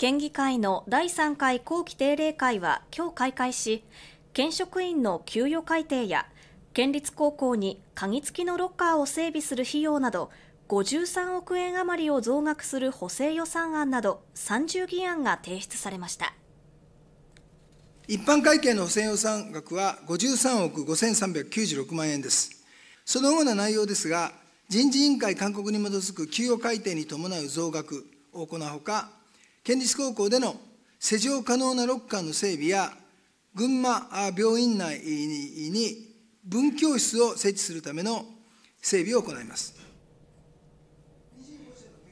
県議会の第3回後期定例会は今日開会し県職員の給与改定や県立高校に鍵付きのロッカーを整備する費用など53億円余りを増額する補正予算案など30議案が提出されました一般会計の補正予算額は53億5396万円ですそのような内容ですが人事委員会勧告に基づく給与改定に伴う増額を行うほか県立高校での施錠可能なロッカーの整備や、群馬病院内に文教室を設置するための整備を行います。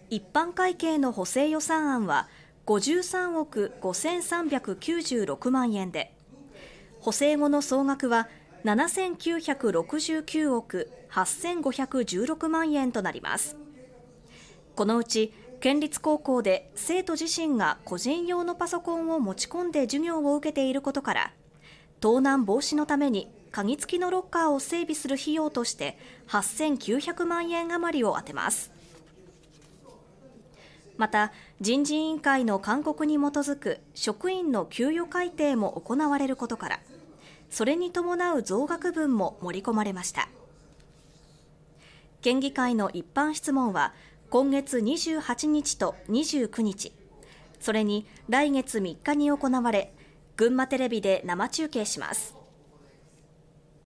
一般会計の補正予算案は、53億5396万円で、補正後の総額は7969億8516万円となります。このうち県立高校で生徒自身が個人用のパソコンを持ち込んで授業を受けていることから盗難防止のために鍵付きのロッカーを整備する費用として8900万円余りを充てますまた人事委員会の勧告に基づく職員の給与改定も行われることからそれに伴う増額分も盛り込まれました県議会の一般質問は今月28日と29日それに来月3日に行われ群馬テレビで生中継します